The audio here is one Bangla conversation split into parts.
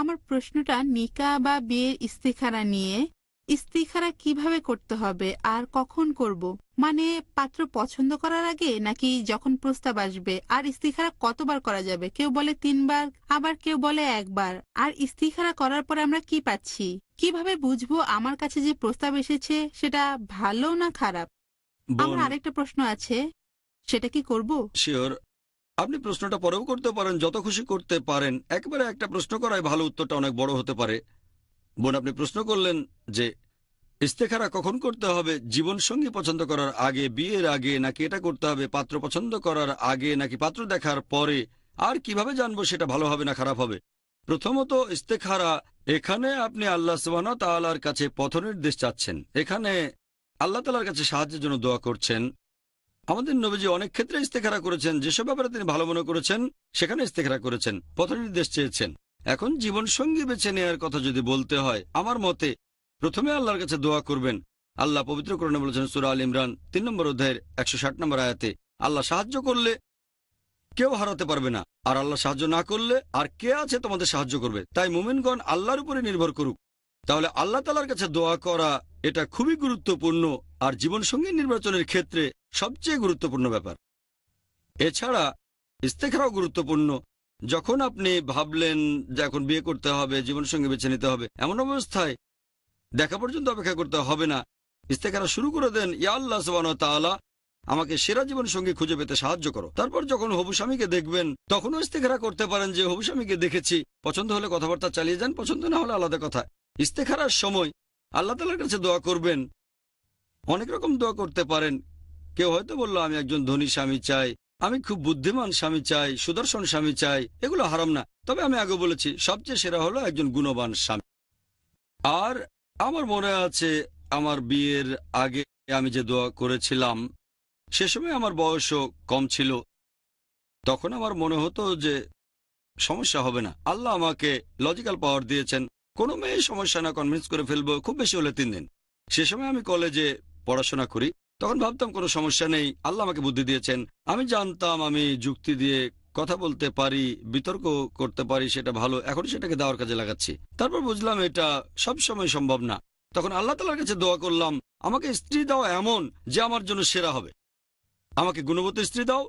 আমার প্রশ্নটা নিকা বা বিয়ের ইস্তিখারা নিয়ে ইস্তিখারা কিভাবে করতে হবে আর কখন করব মানে পাত্র পছন্দ করার আগে নাকি যখন প্রস্তাব আসবে আর ইস্তিখারা কতবার করা যাবে কেউ বলে তিনবার আবার কেউ বলে একবার আর ইস্তিখারা করার পরে আমরা কি পাচ্ছি কিভাবে বুঝবো আমার কাছে যে প্রস্তাব এসেছে সেটা ভালো না খারাপ আমার আরেকটা প্রশ্ন আছে সেটা কি করবো শিওর আপনি প্রশ্নটা পরেও করতে পারেন যত খুশি করতে পারেন একবারে একটা প্রশ্ন করায় ভালো উত্তরটা অনেক বড় হতে পারে বোন আপনি প্রশ্ন করলেন যে ইস্তেখারা কখন করতে হবে জীবনসঙ্গী পছন্দ করার আগে বিয়ের আগে নাকি এটা করতে হবে পাত্র পছন্দ করার আগে নাকি পাত্র দেখার পরে আর কিভাবে জানবো সেটা ভালো হবে না খারাপ হবে প্রথমত ইস্তেখারা এখানে আপনি আল্লাহ সুবাহ তালার কাছে পথনির্দেশ চাচ্ছেন এখানে আল্লাহ তালার কাছে সাহায্যের জন্য দোয়া করছেন আমাদের নবীজি অনেক ক্ষেত্রে ইস্তেখারা করেছেন যেসব ব্যাপারে তিনি ভালো মনে করেছেন সেখানে ইস্তেখারা করেছেন পথ নির্দেশ চেয়েছেন এখন জীবন সঙ্গী বেছে নেওয়ার কথা যদি বলতে হয় আমার মতে প্রথমে আল্লাহর কাছে দোয়া করবেন আল্লাহ পবিত্র করণে বলেছেন সুরা আল ইমরান তিন নম্বর অধ্যায়ের একশো ষাট নম্বর আয়াতে আল্লাহ সাহায্য করলে কেউ হারাতে পারবে না আর আল্লাহ সাহায্য না করলে আর কে আছে তোমাদের সাহায্য করবে তাই মোমেনগণ আল্লাহর উপরে নির্ভর করুক তাহলে আল্লাহ তালার কাছে দোয়া করা এটা খুবই গুরুত্বপূর্ণ আর জীবনসঙ্গী নির্বাচনের ক্ষেত্রে সবচেয়ে গুরুত্বপূর্ণ ব্যাপার এছাড়া ইস্তেখারাও গুরুত্বপূর্ণ যখন আপনি ভাবলেন যে এখন বিয়ে করতে হবে জীবনসঙ্গী বেছে নিতে হবে এমন অবস্থায় দেখা পর্যন্ত অপেক্ষা করতে হবে না ইস্তেখারা শুরু করে দেন ইয়া আল্লাহ সবান তালা আমাকে সেরা জীবন সঙ্গী খুঁজে পেতে সাহায্য করো তারপর যখন হবু স্বামীকে দেখবেন তখনও ইস্তেখারা করতে পারেন যে হবু স্বামীকে দেখেছি পছন্দ হলে কথাবার্তা চালিয়ে যান পছন্দ না হলে আলাদা কথা ইস্তেখারার সময় আল্লাহ তালার কাছে দোয়া করবেন অনেক রকম দোয়া করতে পারেন কেউ হয়তো বললো আমি একজন ধনী স্বামী চাই আমি খুব বুদ্ধিমান স্বামী চাই সুদর্শন স্বামী চাই এগুলো হারাম না তবে আমি আগে বলেছি সবচেয়ে সেরা হলো একজন গুণবান স্বামী আর আমার মনে আছে আমার বিয়ের আগে আমি যে দোয়া করেছিলাম সে সময় আমার বয়সও কম ছিল তখন আমার মনে হতো যে সমস্যা হবে না আল্লাহ আমাকে লজিক্যাল পাওয়ার দিয়েছেন কোনো মেয়ে সমস্যা না কনভিন্স করে ফেলবো খুব বেশি হলে তিন দিন সে সময় আমি কলেজে পড়াশোনা করি তখন ভাবতাম কোনো সমস্যা নেই আল্লাহ আমাকে বুদ্ধি দিয়েছেন আমি জানতাম আমি যুক্তি দিয়ে কথা বলতে পারি বিতর্ক করতে পারি সেটা ভালো এখন সেটাকে দেওয়ার কাজে লাগাচ্ছি তারপর বুঝলাম এটা সব সময় সম্ভব না তখন আল্লাহ তালার কাছে দোয়া করলাম আমাকে স্ত্রী দাও এমন যে আমার জন্য সেরা হবে আমাকে গুণবতী স্ত্রী দাও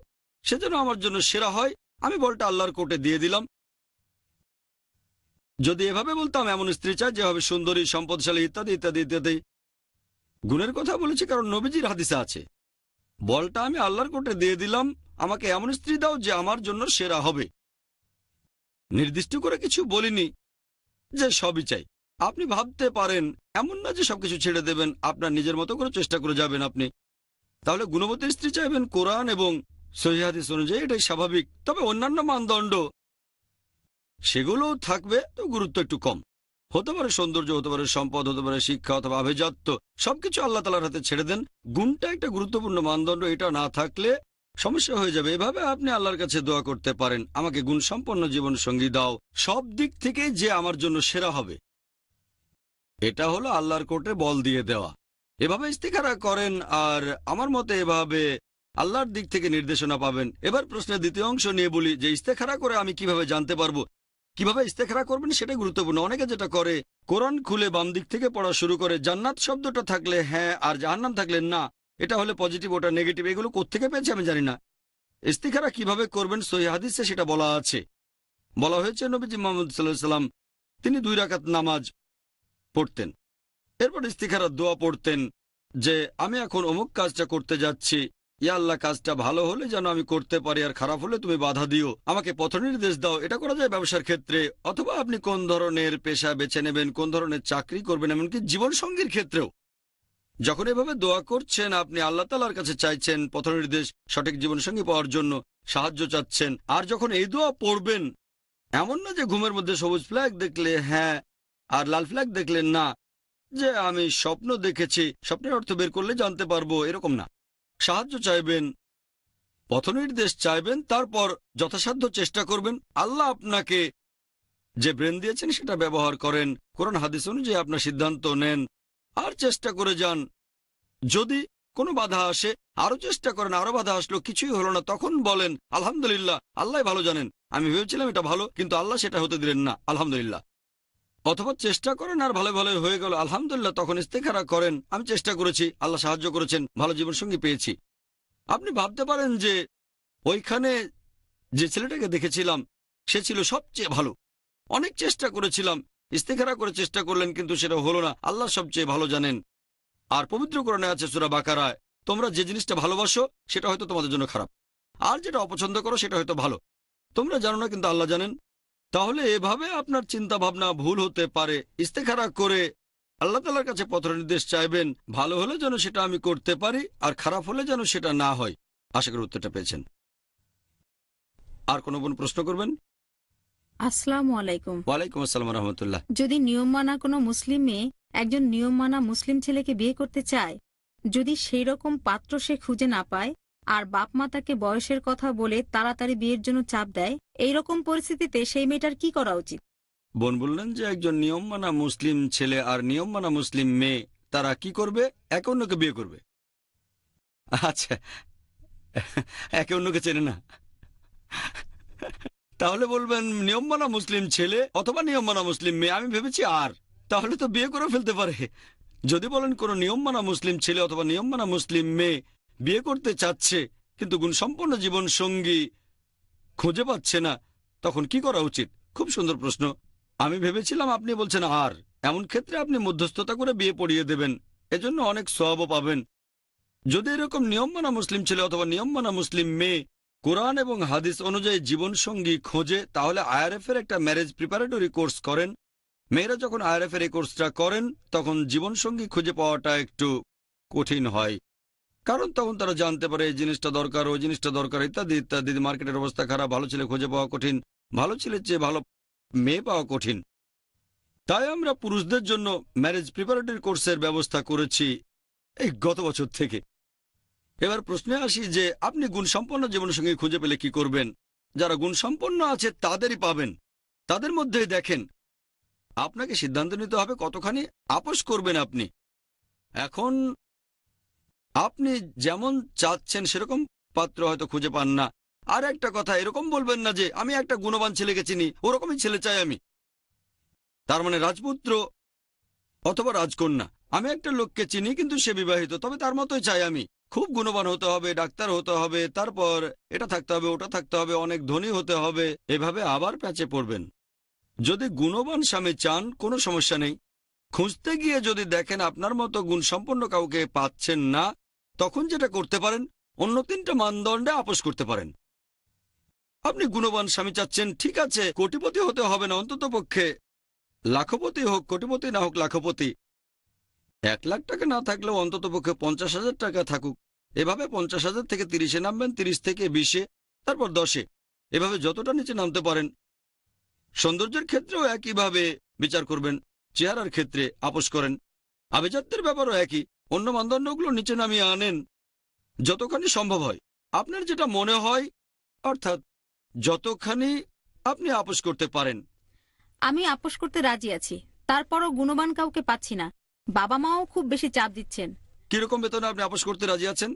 সেজন্য আমার জন্য সেরা হয় আমি বলটা আল্লাহর কোর্টে দিয়ে দিলাম যদি এভাবে বলতাম এমন স্ত্রী চাই যে হবে সুন্দরী সম্পদশালী ইত্যাদি ইত্যাদি ইত্যাদি গুণের কথা বলেছি কারণ নবীজির হাদিসে আছে বলটা আমি আল্লাহর কোর্টে দিয়ে দিলাম আমাকে এমন স্ত্রী দাও যে আমার জন্য সেরা হবে নির্দিষ্ট করে কিছু বলিনি যে সবই চাই আপনি ভাবতে পারেন এমন না যে সবকিছু ছেড়ে দেবেন আপনার নিজের মতো করে চেষ্টা করে যাবেন আপনি তাহলে গুণবতী স্ত্রী চাইবেন কোরআন এবং সহিহাদিস অনুযায়ী এটাই স্বাভাবিক তবে অন্যান্য মানদণ্ড সেগুলোও থাকবে তো গুরুত্ব একটু কম হতে পারে সৌন্দর্য হতে পারে সম্পদ হতে পারে শিক্ষা অথবা আভিজাত্য সবকিছু আল্লাহ তালার হাতে ছেড়ে দেন গুণটা একটা গুরুত্বপূর্ণ মানদণ্ড এটা না থাকলে সমস্যা হয়ে যাবে এভাবে আপনি আল্লাহর কাছে দোয়া করতে পারেন আমাকে গুণসম্পন্ন জীবন সঙ্গী দাও সব দিক থেকে যে আমার জন্য সেরা হবে এটা হলো আল্লাহর কোর্টে বল দিয়ে দেওয়া এভাবে ইস্তিকারা করেন আর আমার মতে এভাবে আল্লাহর দিক থেকে নির্দেশনা পাবেন এবার প্রশ্নের দ্বিতীয় অংশ নিয়ে বলি যে ইস্তেখারা করে আমি কিভাবে জানতে পারবো কিভাবে ইস্তেখারা করবেন সেটা গুরুত্বপূর্ণ অনেকে যেটা করে কোরআন খুলে বাম দিক থেকে পড়া শুরু করে জান্নাত শব্দটা থাকলে হ্যাঁ আর জাহান্নাম থাকলে না এটা হলে পজিটিভ ওটা নেগেটিভ এগুলো কোথেকে পেয়েছে আমি জানি না ইস্তিখারা কিভাবে করবেন হাদিসে সেটা বলা আছে বলা হয়েছে নবীজি মোহাম্মদ সাল্লাম তিনি দুই রাকাত নামাজ পড়তেন এরপর ইস্তিখারা দোয়া পড়তেন যে আমি এখন অমুক কাজটা করতে যাচ্ছি ইয়াল্লাহ কাজটা ভালো হলে যেন আমি করতে পারি আর খারাপ হলে তুমি বাধা দিও আমাকে পথ নির্দেশ দাও এটা করা যায় ব্যবসার ক্ষেত্রে অথবা আপনি কোন ধরনের পেশা বেছে নেবেন কোন ধরনের চাকরি করবেন এমনকি জীবন সঙ্গীর ক্ষেত্রেও যখন এভাবে দোয়া করছেন আপনি আল্লাহ তালার কাছে চাইছেন পথ নির্দেশ সঠিক জীবনসঙ্গী পাওয়ার জন্য সাহায্য চাচ্ছেন আর যখন এই দোয়া পড়বেন এমন না যে ঘুমের মধ্যে সবুজ ফ্ল্যাগ দেখলে হ্যাঁ আর লাল ফ্ল্যাগ দেখলেন না যে আমি স্বপ্ন দেখেছি স্বপ্নের অর্থ বের করলে জানতে পারবো এরকম না সাহায্য চাইবেন পথনির্দেশ চাইবেন তারপর যথাসাধ্য চেষ্টা করবেন আল্লাহ আপনাকে যে ব্রেন দিয়েছেন সেটা ব্যবহার করেন কোরআন হাদিস অনুযায়ী আপনার সিদ্ধান্ত নেন আর চেষ্টা করে যান যদি কোনো বাধা আসে আরো চেষ্টা করেন আরো বাধা আসলো কিছুই হলো না তখন বলেন আলহামদুলিল্লাহ আল্লাহ ভালো জানেন আমি ভেবেছিলাম এটা ভালো কিন্তু আল্লাহ সেটা হতে দিলেন না আলহামদুলিল্লাহ অথবা চেষ্টা করেন আর ভালো ভালো হয়ে গেল আলহামদুলিল্লাহ তখন ইস্তেখারা করেন আমি চেষ্টা করেছি আল্লাহ সাহায্য করেছেন ভালো জীবনসঙ্গী পেয়েছি আপনি ভাবতে পারেন যে ওইখানে যে ছেলেটাকে দেখেছিলাম সে ছিল সবচেয়ে ভালো অনেক চেষ্টা করেছিলাম ইস্তেখারা করে চেষ্টা করলেন কিন্তু সেটা হলো না আল্লাহ সবচেয়ে ভালো জানেন আর পবিত্র করণে আছে সুরা বাকারায় তোমরা যে জিনিসটা ভালোবাসো সেটা হয়তো তোমাদের জন্য খারাপ আর যেটা অপছন্দ করো সেটা হয়তো ভালো তোমরা জানো না কিন্তু আল্লাহ জানেন তাহলে এভাবে আপনার চিন্তা ভাবনা ভুল হতে পারে ইস্তেখারা করে আল্লাহ তালার কাছে পত্র নির্দেশ চাইবেন ভালো হলে যেন সেটা আমি করতে পারি আর খারাপ হলে যেন সেটা না হয় আশা করি উত্তরটা পেয়েছেন আর কোনো বোন প্রশ্ন করবেন আসসালামু ওয়ালাইকুম আসসালাম যদি নিয়ম মানা কোন মুসলিম মেয়ে একজন নিয়ম মানা মুসলিম ছেলেকে বিয়ে করতে চায় যদি সেই রকম পাত্র সে খুঁজে না পায় আর বাপ মা তাকে বয়সের কথা বলে তাড়াতাড়ি বিয়ের জন্য চাপ দেয় এই রকম পরিস্থিতিতে সেই মেয়েটার কি করা উচিত বোন বললেন যে একজন নিয়ম মানা মুসলিম ছেলে আর নিয়ম মানা মুসলিম মেয়ে তারা কি করবে একে অন্যকে বিয়ে করবে আচ্ছা একে অন্যকে চেনে না তাহলে বলবেন নিয়ম মানা মুসলিম ছেলে অথবা নিয়ম মানা মুসলিম মেয়ে আমি ভেবেছি আর তাহলে তো বিয়ে করে ফেলতে পারে যদি বলেন কোনো নিয়ম মানা মুসলিম ছেলে অথবা নিয়ম মানা মুসলিম মেয়ে বিয়ে করতে চাচ্ছে কিন্তু গুণসম্পন্ন জীবন সঙ্গী খুঁজে পাচ্ছে না তখন কি করা উচিত খুব সুন্দর প্রশ্ন আমি ভেবেছিলাম আপনি বলছেন আর এমন ক্ষেত্রে আপনি মধ্যস্থতা করে বিয়ে পড়িয়ে দেবেন এজন্য অনেক সব পাবেন যদি এরকম নিয়ম মানা মুসলিম ছেলে অথবা নিয়ম মানা মুসলিম মেয়ে কোরআন এবং হাদিস অনুযায়ী জীবনসঙ্গী খোঁজে তাহলে আইআরএফ এর একটা ম্যারেজ প্রিপারেটরি কোর্স করেন মেয়েরা যখন আইআরএফ এর এই কোর্সটা করেন তখন জীবনসঙ্গী খুঁজে পাওয়াটা একটু কঠিন হয় কারণ তখন তারা জানতে পারে এই জিনিসটা দরকার ওই জিনিসটা দরকার ইত্যাদি ইত্যাদি মার্কেটের অবস্থা খারাপ ভালো ছেলে খুঁজে পাওয়া কঠিন ভালো ছেলের চেয়ে ভালো মেয়ে পাওয়া কঠিন তাই আমরা পুরুষদের জন্য ম্যারেজ প্রিপারেটরি কোর্সের ব্যবস্থা করেছি এই গত বছর থেকে এবার প্রশ্নে আসি যে আপনি গুণসম্পন্ন জীবনসঙ্গী খুঁজে পেলে কি করবেন যারা গুণসম্পন্ন আছে তাদেরই পাবেন তাদের মধ্যেই দেখেন আপনাকে সিদ্ধান্ত নিতে হবে কতখানি আপোষ করবেন আপনি এখন আপনি যেমন চাচ্ছেন সেরকম পাত্র হয়তো খুঁজে পান না আর একটা কথা এরকম বলবেন না যে আমি একটা গুণবান ছেলেকে চিনি ওরকমই ছেলে চাই আমি তার মানে রাজপুত্র অথবা রাজকন্যা আমি একটা লোককে চিনি কিন্তু সে বিবাহিত তবে তার মতোই চাই আমি খুব গুণবান হতে হবে ডাক্তার হতে হবে তারপর এটা থাকতে হবে ওটা থাকতে হবে অনেক ধনী হতে হবে এভাবে আবার প্যাঁচে পড়বেন যদি গুণবান স্বামী চান কোনো সমস্যা নেই খুঁজতে গিয়ে যদি দেখেন আপনার মতো গুণ সম্পন্ন কাউকে পাচ্ছেন না তখন যেটা করতে পারেন অন্য তিনটা মানদণ্ডে আপোষ করতে পারেন আপনি গুণবান স্বামী চাচ্ছেন ঠিক আছে কোটিপতি হতে হবে না অন্তত পক্ষে লাখপতি হোক কোটিপতি না হোক লাখপতি এক লাখ টাকা না থাকলেও অন্তত পক্ষে পঞ্চাশ হাজার টাকা থাকুক এভাবে পঞ্চাশ হাজার থেকে তিরিশে নামবেন তিরিশ থেকে বিশে তারপর দশে এভাবে যতটা নিচে নামতে পারেন সৌন্দর্যের ক্ষেত্রেও একইভাবে বিচার করবেন চেহারার ক্ষেত্রে আপোষ করেন আবেজাত্যের ব্যাপারও একই অন্য মানদণ্ডগুলো নিচে নামিয়ে আনেন যতখানি সম্ভব হয় আপনার যেটা মনে হয় অর্থাৎ যতখানি আপনি আপোষ করতে পারেন আমি আপোষ করতে রাজি আছি তারপরও গুণবান কাউকে পাচ্ছি না বাবা মাও খুব বেশি চাপ দিচ্ছেন কিরকম বেতনে আপনি আপোষ করতে রাজি আছেন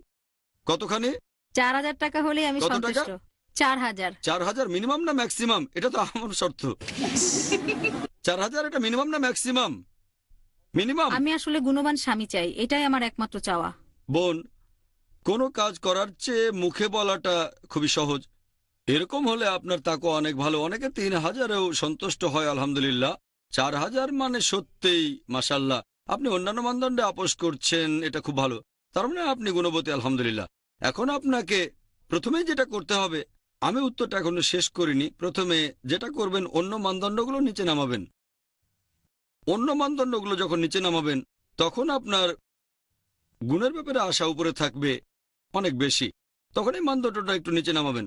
কতখানি চার হাজার টাকা হলে আমি সন্তুষ্ট চার হাজার চার হাজার মিনিমাম না ম্যাক্সিমাম এটা তো আমার শর্ত চার হাজার এটা মিনিমাম না ম্যাক্সিমাম মিনিমাম আমি আসলে গুণবান স্বামী চাই এটাই আমার একমাত্র চাওয়া বোন কোনো কাজ করার চেয়ে মুখে বলাটা খুবই সহজ এরকম হলে আপনার তাকে অনেক ভালো অনেকে তিন হাজারেও সন্তুষ্ট হয় আলহামদুলিল্লাহ চার হাজার মানে সত্যিই মাসাল্লাহ আপনি অন্যান্য মানদণ্ডে আপোষ করছেন এটা খুব ভালো তার মানে আপনি গুণবতী আলহামদুলিল্লাহ এখন আপনাকে প্রথমে যেটা করতে হবে আমি উত্তরটা এখনো শেষ করিনি প্রথমে যেটা করবেন অন্য মানদণ্ডগুলো নিচে নামাবেন অন্য মানদণ্ডগুলো যখন নিচে নামাবেন তখন আপনার গুণের ব্যাপারে আশা উপরে থাকবে অনেক বেশি তখন এই মানদণ্ডটা একটু নিচে নামাবেন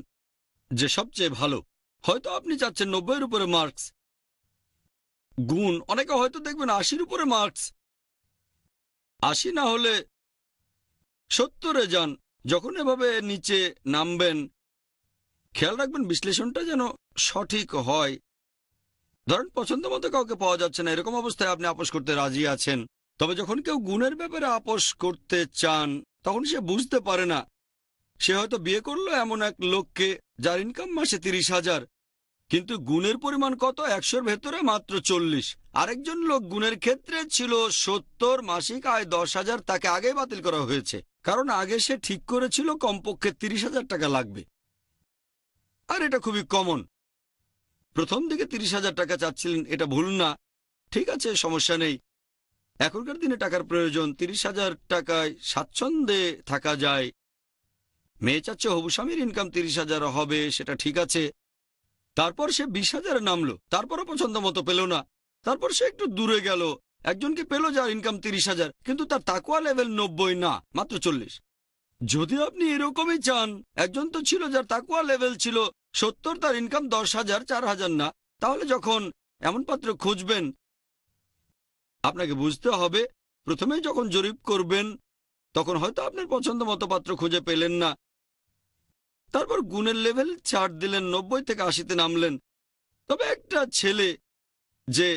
যে সবচেয়ে ভালো হয়তো আপনি চাচ্ছেন নব্বইয়ের উপরে মার্কস গুণ অনেকে হয়তো দেখবেন আশির উপরে মার্কস আশি না হলে সত্তরে যান যখন এভাবে নিচে নামবেন খেয়াল রাখবেন বিশ্লেষণটা যেন সঠিক হয় ধরেন পছন্দ মতো কাউকে পাওয়া যাচ্ছে না এরকম অবস্থায় আপনি আপোষ করতে রাজি আছেন তবে যখন কেউ গুণের ব্যাপারে আপোষ করতে চান তখন সে বুঝতে পারে না সে হয়তো বিয়ে করলো এমন এক লোককে যার ইনকাম মাসে তিরিশ হাজার কিন্তু গুণের পরিমাণ কত একশোর ভেতরে মাত্র চল্লিশ আরেকজন লোক গুণের ক্ষেত্রে ছিল সত্তর মাসিক আয় দশ হাজার তাকে আগে বাতিল করা হয়েছে কারণ আগে সে ঠিক করেছিল কমপক্ষে তিরিশ হাজার টাকা লাগবে আর এটা খুবই কমন প্রথম দিকে তিরিশ হাজার টাকা চাচ্ছিলেন এটা ভুল না ঠিক আছে সমস্যা নেই এখনকার দিনে টাকার প্রয়োজন তিরিশ হাজার টাকায় স্বাচ্ছন্দ্যে থাকা যায় মেয়ে চাচ্ছে হবু স্বামীর ইনকাম তিরিশ হাজার হবে সেটা ঠিক আছে তারপর সে বিশ হাজারে নামলো তারপরও পছন্দ মতো পেল না তারপর সে একটু দূরে গেল একজনকে পেল যার ইনকাম তিরিশ হাজার কিন্তু তার তাকুয়া লেভেল নব্বই না মাত্র চল্লিশ যদি আপনি এরকমই চান একজন তো ছিল যার তাকুয়া লেভেল ছিল সত্তর তার ইনকাম দশ হাজার চার হাজার না তাহলে যখন এমন পাত্র খুঁজবেন আপনাকে বুঝতে হবে প্রথমে যখন জরিপ করবেন তখন হয়তো আপনার পছন্দ মতো পাত্র খুঁজে পেলেন না তারপর গুণের লেভেল ছাড় দিলেন নব্বই থেকে আশিতে নামলেন তবে একটা ছেলে যে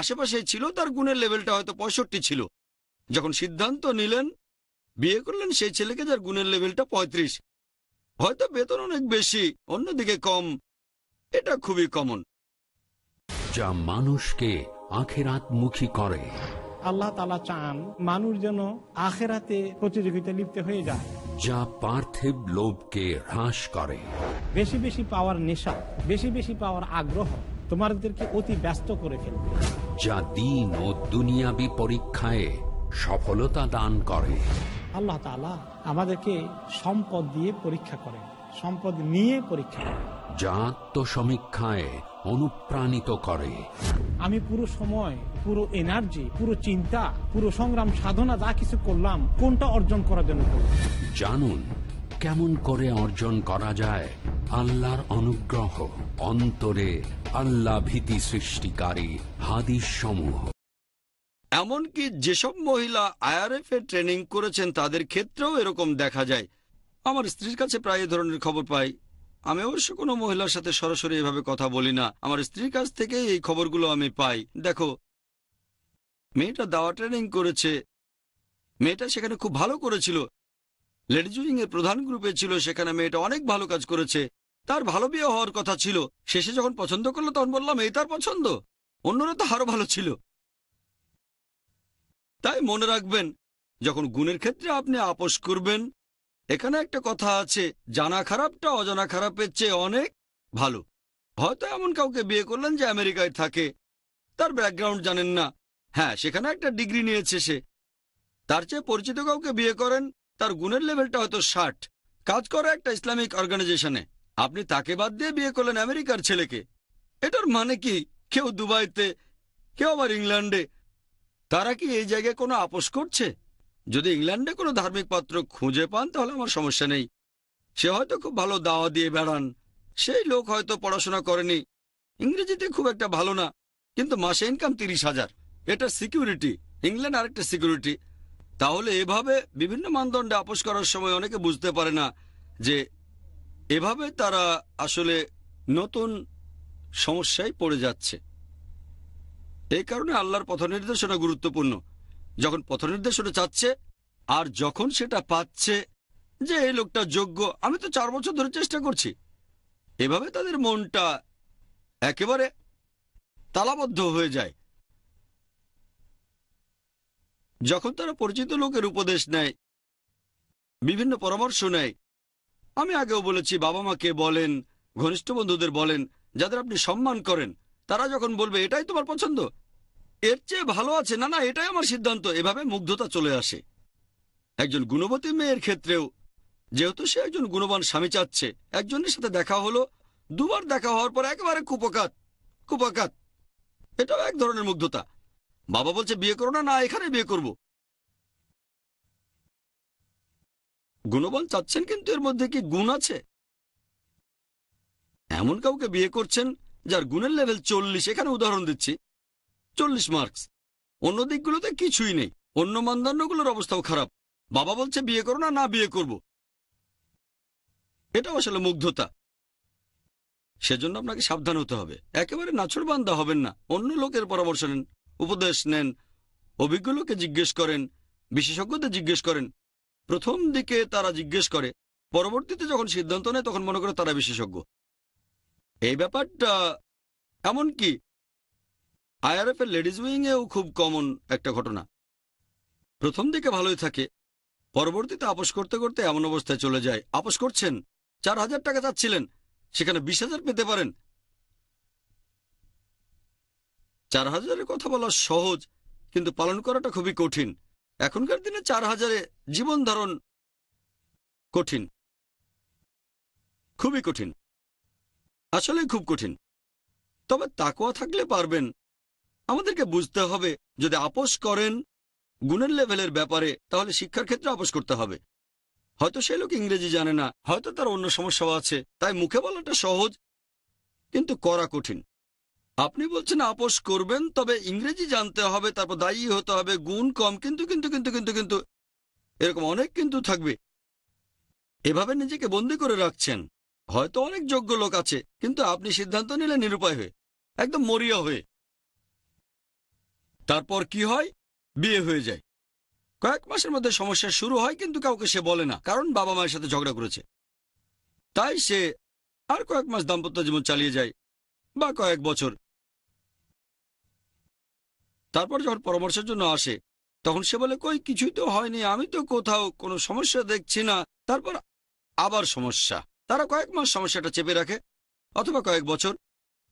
আশেপাশে ছিল তার গুণের লেভেলটা হয়তো পঁয়ষট্টি ছিল যখন সিদ্ধান্ত নিলেন বিয়ে করলেন সেই ছেলেকে যার গুণের লেভেলটা পঁয়ত্রিশ হয়তো বেতন অনেক বেশি অন্যদিকে কম এটা খুবই কমন যা মানুষকে আখেরাত মুখী করে আল্লাহ তালা চান মানুষ যেন আখেরাতে প্রতিযোগিতা লিপ্ত হয়ে যায় যা পার্থিব লোভকে হ্রাস করে বেশি বেশি পাওয়ার নেশা বেশি বেশি পাওয়ার আগ্রহ তোমাদেরকে অতি ব্যস্ত করে ফেলবে যা দিন ও দুনিয়াবি পরীক্ষায় সফলতা দান করে আল্লাহ তালা আমাদেরকে সম্পদ দিয়ে পরীক্ষা করেন সম্পদ নিয়ে পরীক্ষা করেন যা আত্মসমীক্ষায় অনুপ্রাণিত করে আমি পুরো সময় পুরো এনার্জি পুরো চিন্তা পুরো সংগ্রাম সাধনা যা কিছু করলাম কোনটা অর্জন করার জন্য জানুন কেমন করে অর্জন করা যায় আল্লাহর অনুগ্রহ অন্তরে আল্লাহ ভীতি সৃষ্টিকারী হাদিস সমূহ এমনকি যেসব মহিলা আইআরএফ এর ট্রেনিং করেছেন তাদের ক্ষেত্রেও এরকম দেখা যায় আমার স্ত্রীর কাছে প্রায় ধরনের খবর পাই আমি অবশ্য কোনো মহিলার সাথে সরাসরি এভাবে কথা বলি না আমার স্ত্রীর কাছ থেকে এই খবরগুলো আমি পাই দেখো মেয়েটা দাওয়া ট্রেনিং করেছে মেয়েটা সেখানে খুব ভালো করেছিল লেডিজুইং এর প্রধান গ্রুপে ছিল সেখানে মেয়েটা অনেক ভালো কাজ করেছে তার ভালো বিয়ে হওয়ার কথা ছিল শেষে যখন পছন্দ করলো তখন বললাম এই তার পছন্দ অন্যরা তো আরও ভালো ছিল তাই মনে রাখবেন যখন গুণের ক্ষেত্রে আপনি আপোষ করবেন এখানে একটা কথা আছে জানা খারাপটা অজানা খারাপের চেয়ে অনেক ভালো হয়তো এমন কাউকে বিয়ে করলেন যে আমেরিকায় থাকে তার ব্যাকগ্রাউন্ড জানেন না হ্যাঁ সেখানে একটা ডিগ্রি নিয়েছে সে তার চেয়ে পরিচিত কাউকে বিয়ে করেন তার গুণের লেভেলটা হয়তো ষাট কাজ করে একটা ইসলামিক অর্গানাইজেশনে আপনি তাকে বাদ দিয়ে বিয়ে করলেন আমেরিকার ছেলেকে এটার মানে কি কেউ দুবাইতে কেউ আবার ইংল্যান্ডে তারা কি এই জায়গায় কোনো আপোষ করছে যদি ইংল্যান্ডে কোনো ধার্মিক পাত্র খুঁজে পান তাহলে আমার সমস্যা নেই সে হয়তো খুব ভালো দাওয়া দিয়ে বেড়ান সেই লোক হয়তো পড়াশোনা করেনি ইংরেজিতে খুব একটা ভালো না কিন্তু মাসে ইনকাম তিরিশ হাজার এটা সিকিউরিটি ইংল্যান্ড আরেকটা সিকিউরিটি তাহলে এভাবে বিভিন্ন মানদণ্ডে আপোষ করার সময় অনেকে বুঝতে পারে না যে এভাবে তারা আসলে নতুন সমস্যায় পড়ে যাচ্ছে এ কারণে আল্লাহর পথ নির্দেশনা গুরুত্বপূর্ণ যখন পথ নির্দেশনা চাচ্ছে আর যখন সেটা পাচ্ছে যে এই লোকটা যোগ্য আমি তো চার বছর ধরে চেষ্টা করছি এভাবে তাদের মনটা একেবারে তালাবদ্ধ হয়ে যায় যখন তারা পরিচিত লোকের উপদেশ নেয় বিভিন্ন পরামর্শ নেয় আমি আগেও বলেছি বাবা মাকে বলেন ঘনিষ্ঠ বন্ধুদের বলেন যাদের আপনি সম্মান করেন তারা যখন বলবে এটাই তোমার পছন্দ এর চেয়ে ভালো আছে না না এটাই আমার সিদ্ধান্ত এভাবে মুগ্ধতা চলে আসে একজন গুণবতী মেয়ের ক্ষেত্রেও যেহেতু সে একজন গুণবান স্বামী চাচ্ছে একজনের সাথে দেখা হলো দুবার দেখা হওয়ার পর একেবারে কুপকাত কুপকাত এটাও এক ধরনের মুগ্ধতা বাবা বলছে বিয়ে করো না না এখানে বিয়ে করব গুণবান চাচ্ছেন কিন্তু এর মধ্যে কি গুণ আছে এমন কাউকে বিয়ে করছেন যার গুণের লেভেল চল্লিশ এখানে উদাহরণ দিচ্ছি চল্লিশ মার্কস অন্য দিকগুলোতে কিছুই নেই অন্য মানদণ্ডগুলোর অবস্থাও খারাপ বাবা বলছে বিয়ে করো না না বিয়ে করব এটা আসলে মুগ্ধতা সেজন্য আপনাকে সাবধান হতে হবে একেবারে নাছর বান্ধা হবেন না অন্য লোকের পরামর্শ নেন উপদেশ নেন অভিজ্ঞ লোকে জিজ্ঞেস করেন বিশেষজ্ঞদের জিজ্ঞেস করেন প্রথম দিকে তারা জিজ্ঞেস করে পরবর্তীতে যখন সিদ্ধান্ত নেয় তখন মনে করে তারা বিশেষজ্ঞ এই ব্যাপারটা এমন কি আইআরএফ এর লেডিজ উইংয়েও খুব কমন একটা ঘটনা প্রথম দিকে ভালোই থাকে পরবর্তীতে আপোষ করতে করতে এমন অবস্থায় চলে যায় আপোষ করছেন চার হাজার টাকা চাচ্ছিলেন সেখানে বিশ হাজার পেতে পারেন চার হাজারের কথা বলা সহজ কিন্তু পালন করাটা খুবই কঠিন এখনকার দিনে চার হাজারে জীবন ধারণ কঠিন খুবই কঠিন আসলে খুব কঠিন তবে তাকোয়া থাকলে পারবেন আমাদেরকে বুঝতে হবে যদি আপোষ করেন গুণের লেভেলের ব্যাপারে তাহলে শিক্ষার ক্ষেত্রে আপোষ করতে হবে হয়তো সে লোক ইংরেজি জানে না হয়তো তার অন্য সমস্যাও আছে তাই মুখে বলাটা সহজ কিন্তু করা কঠিন আপনি বলছেন আপোষ করবেন তবে ইংরেজি জানতে হবে তারপর দায়ী হতে হবে গুণ কম কিন্তু কিন্তু কিন্তু কিন্তু কিন্তু এরকম অনেক কিন্তু থাকবে এভাবে নিজেকে বন্দি করে রাখছেন হয়তো অনেক যোগ্য লোক আছে কিন্তু আপনি সিদ্ধান্ত নিলেন নিরুপায় হয়ে একদম মরিয়া হয়ে তারপর কি হয় বিয়ে হয়ে যায় কয়েক মাসের মধ্যে সমস্যা শুরু হয় কিন্তু কাউকে সে বলে না কারণ বাবা মায়ের সাথে ঝগড়া করেছে তাই সে আর কয়েক মাস দাম্পত্য জীবন চালিয়ে যায় বা কয়েক বছর তারপর যখন পরামর্শের জন্য আসে তখন সে বলে কই কিছুই তো হয়নি আমি তো কোথাও কোনো সমস্যা দেখছি না তারপর আবার সমস্যা তারা কয়েক মাস সমস্যাটা চেপে রাখে অথবা কয়েক বছর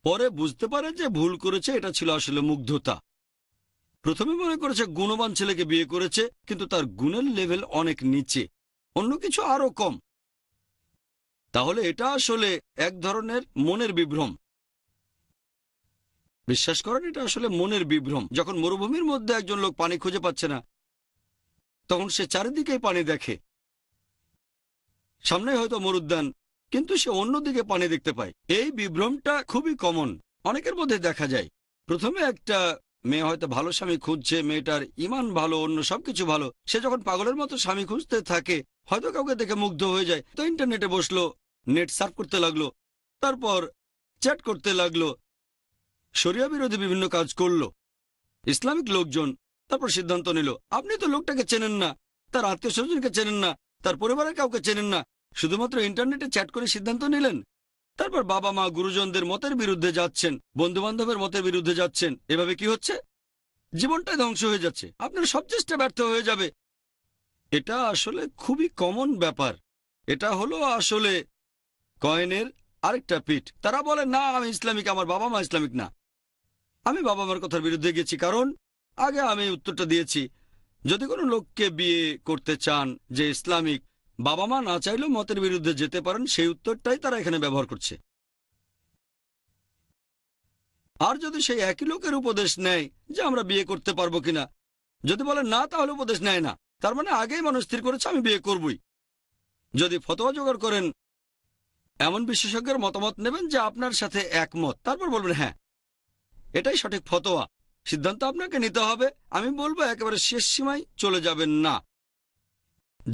পরে বুঝতে পারে যে ভুল করেছে এটা ছিল আসলে মুগ্ধতা প্রথমে মনে করেছে গুণবান ছেলেকে বিয়ে করেছে কিন্তু তার গুণের লেভেল অনেক নিচে অন্য কিছু আরও কম তাহলে এটা আসলে এক ধরনের মনের বিভ্রম বিশ্বাস করেন এটা আসলে মনের বিভ্রম যখন মরুভূমির মধ্যে একজন লোক পানি খুঁজে পাচ্ছে না তখন সে চারিদিকেই পানি দেখে সামনে হয়তো মরুদ্যান কিন্তু সে অন্যদিকে পানি দেখতে পায় এই বিভ্রমটা খুবই কমন অনেকের মধ্যে দেখা যায় প্রথমে একটা মেয়ে হয়তো ভালো স্বামী খুঁজছে মেয়েটার ইমান ভালো অন্য সবকিছু ভালো সে যখন পাগলের মতো স্বামী খুঁজতে থাকে হয়তো কাউকে দেখে মুগ্ধ হয়ে যায় তো ইন্টারনেটে বসলো নেট সার্ফ করতে লাগলো তারপর চ্যাট করতে লাগলো সরিয়া বিরোধী বিভিন্ন কাজ করলো ইসলামিক লোকজন তারপর সিদ্ধান্ত নিল আপনি তো লোকটাকে চেনেন না তার আত্মীয় স্বজনকে চেনেন না তার পরিবারের কাউকে চেনেন না শুধুমাত্র ইন্টারনেটে চ্যাট করে সিদ্ধান্ত নিলেন তারপর বাবা মা গুরুজনদের মতের বিরুদ্ধে যাচ্ছেন বন্ধু বান্ধবের মতের বিরুদ্ধে যাচ্ছেন এভাবে কি হচ্ছে জীবনটাই ধ্বংস হয়ে যাচ্ছে আপনার সব চেষ্টা ব্যর্থ হয়ে যাবে এটা আসলে খুবই কমন ব্যাপার এটা হলো আসলে কয়েনের আরেকটা পিঠ তারা বলে না আমি ইসলামিক আমার বাবা মা ইসলামিক না আমি বাবা মার কথার বিরুদ্ধে গেছি কারণ আগে আমি উত্তরটা দিয়েছি যদি কোনো লোককে বিয়ে করতে চান যে ইসলামিক বাবা মা না চাইলেও মতের বিরুদ্ধে যেতে পারেন সেই উত্তরটাই তারা এখানে ব্যবহার করছে আর যদি সেই একই লোকের উপদেশ নেয় যে আমরা বিয়ে করতে পারবো কিনা যদি বলে না তাহলে উপদেশ নেয় না তার মানে আগেই মানুষ স্থির করেছে আমি বিয়ে করবই যদি ফতোয়া জোগাড় করেন এমন বিশেষজ্ঞের মতামত নেবেন যে আপনার সাথে একমত তারপর বলবেন হ্যাঁ এটাই সঠিক ফতোয়া সিদ্ধান্ত আপনাকে নিতে হবে আমি বলবো একেবারে শেষ সীমায় চলে যাবেন না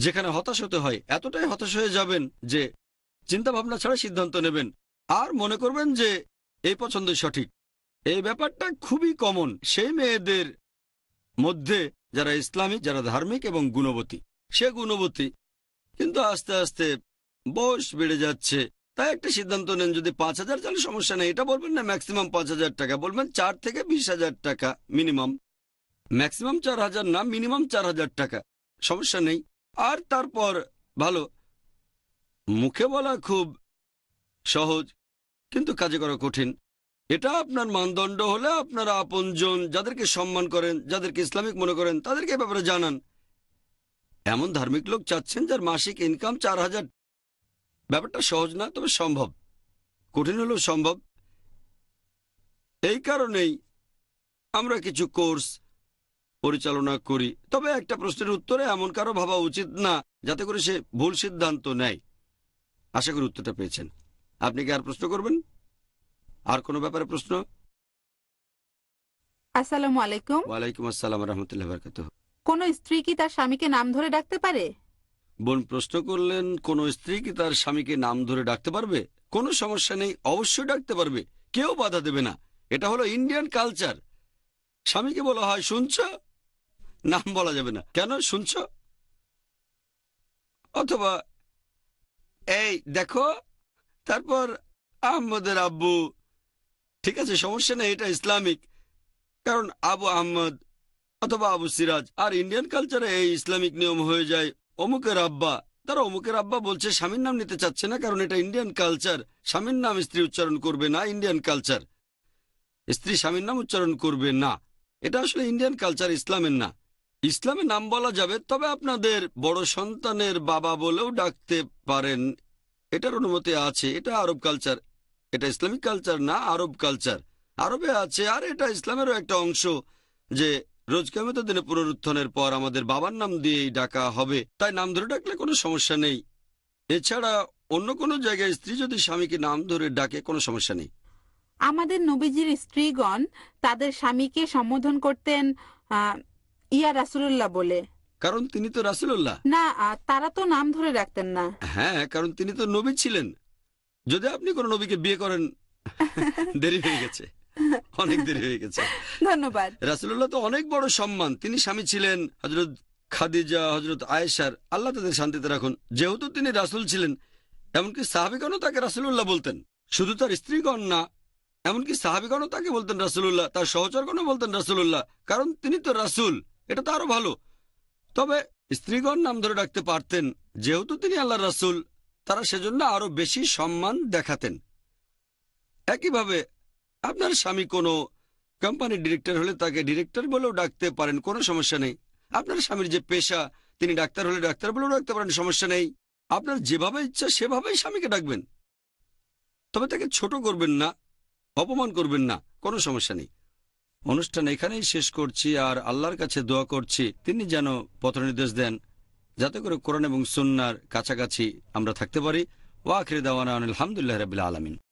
যেখানে হতাশ হতে হয় এতটাই হতাশ হয়ে যাবেন যে চিন্তা ভাবনা ছাড়া সিদ্ধান্ত নেবেন আর মনে করবেন যে এই পছন্দই সঠিক এই ব্যাপারটা খুবই কমন সেই মেয়েদের মধ্যে যারা ইসলামিক যারা ধার্মিক এবং গুণবতী সে গুণবতী কিন্তু আস্তে আস্তে বয়স বেড়ে যাচ্ছে তাই একটা সিদ্ধান্ত নেন যদি পাঁচ হাজার তাহলে সমস্যা নেই এটা বলবেন না ম্যাক্সিমাম পাঁচ হাজার টাকা বলবেন চার থেকে বিশ হাজার টাকা মিনিমাম ম্যাক্সিমাম চার হাজার না মিনিমাম চার হাজার টাকা সমস্যা নেই আর তারপর ভালো মুখে বলা খুব সহজ কিন্তু কাজে করা কঠিন এটা আপনার মানদণ্ড হলে আপনারা আপনজন যাদেরকে সম্মান করেন যাদেরকে ইসলামিক মনে করেন তাদেরকে ব্যাপারে জানান এমন ধার্মিক লোক চাচ্ছেন যার মাসিক ইনকাম চার হাজার ব্যাপারটা সহজ না তবে সম্ভব কঠিন হলেও সম্ভব এই কারণেই আমরা কিছু কোর্স পরিচালনা করি তবে একটা প্রশ্নের উত্তরে এমন কারো ভাবা উচিত না যাতে করে সে ভুল সিদ্ধান্ত নেয় আশা করি উত্তরটা পেয়েছেন আপনি কি আর প্রশ্ন করবেন আর কোনো ব্যাপারে প্রশ্ন আসসালামু আলাইকুম ওয়ালাইকুম আসসালাম রহমতুল্লাহ বরকাত কোন স্ত্রী কি তার স্বামীকে নাম ধরে ডাকতে পারে বোন প্রশ্ন করলেন কোন স্ত্রী কি তার স্বামীকে নাম ধরে ডাকতে পারবে কোনো সমস্যা নেই অবশ্যই ডাকতে পারবে কেউ বাধা দেবে না এটা হলো ইন্ডিয়ান কালচার স্বামীকে বলা হয় শুনছ নাম বলা যাবে না কেন শুনছ অথবা এই দেখো তারপর আহমদের আব্বু ঠিক আছে সমস্যা নেই এটা ইসলামিক কারণ আবু আহমদ অথবা আবু সিরাজ আর ইন্ডিয়ান কালচারে এই ইসলামিক নিয়ম হয়ে যায় অমুকের আব্বা তারা অমুকের আব্বা বলছে স্বামীর নাম নিতে চাচ্ছে না কারণ এটা ইন্ডিয়ান কালচার স্বামীর নাম স্ত্রী উচ্চারণ করবে না ইন্ডিয়ান কালচার স্ত্রী স্বামীর নাম উচ্চারণ করবে না এটা আসলে ইন্ডিয়ান কালচার ইসলামের না ইসলামে নাম বলা যাবে তবে আপনাদের বড় সন্তানের বাবা বলেও ডাকতে পারেন এটার অনুমতি আছে এটা আরব কালচার এটা ইসলামিক কালচার না আরব কালচার আরবে আছে আর এটা ইসলামেরও একটা অংশ যে রোজকামিত দিনে পুনরুত্থানের পর আমাদের বাবার নাম দিয়েই ডাকা হবে তাই নাম ধরে ডাকলে কোনো সমস্যা নেই এছাড়া অন্য কোনো জায়গায় স্ত্রী যদি স্বামীকে নাম ধরে ডাকে কোনো সমস্যা নেই আমাদের নবীজির স্ত্রীগণ তাদের স্বামীকে সম্বোধন করতেন ইয়া রাসুল্লাহ বলে কারণ তিনি তো রাসুল্লাহ না তারা তো নাম ধরে রাখতেন না হ্যাঁ কারণ তিনি তো নবী ছিলেন যদি আপনি কোন নবীকে বিয়ে করেন দেরি হয়ে গেছে অনেক দেরি হয়ে গেছে ধন্যবাদ রাসুল্লাহ তো অনেক বড় সম্মান তিনি স্বামী ছিলেন হজরত খাদিজা হজরত আয়েশার আল্লাহ তাদের শান্তিতে রাখুন যেহেতু তিনি রাসুল ছিলেন এমনকি সাহাবিগণও তাকে রাসুল্লাহ বলতেন শুধু তার স্ত্রীগণ না এমনকি সাহাবিগণও তাকে বলতেন রাসুল্লাহ তার সহচরগণও বলতেন রাসুল্লাহ কারণ তিনি তো রাসুল এটা তো আরো ভালো তবে স্ত্রীগণ নাম ধরে ডাকতে পারতেন যেহেতু তিনি আল্লাহ রাসুল তারা সেজন্য আরো বেশি সম্মান দেখাতেন একইভাবে আপনার স্বামী কোনো কোম্পানির ডিরেক্টর হলে তাকে ডিরেক্টর বলেও ডাকতে পারেন কোনো সমস্যা নেই আপনার স্বামীর যে পেশা তিনি ডাক্তার হলে ডাক্তার বলেও ডাকতে পারেন সমস্যা নেই আপনার যেভাবে ইচ্ছা সেভাবেই স্বামীকে ডাকবেন তবে তাকে ছোট করবেন না অপমান করবেন না কোনো সমস্যা নেই অনুষ্ঠান এখানেই শেষ করছি আর আল্লাহর কাছে দোয়া করছি তিনি যেন পথনির্দেশ দেন যাতে করে কোরআন এবং সুন্নার কাছাকাছি আমরা থাকতে পারি ওয়াখির দাওয়ান আলহামদুলিল্লাহ রবিল্লা আলমিন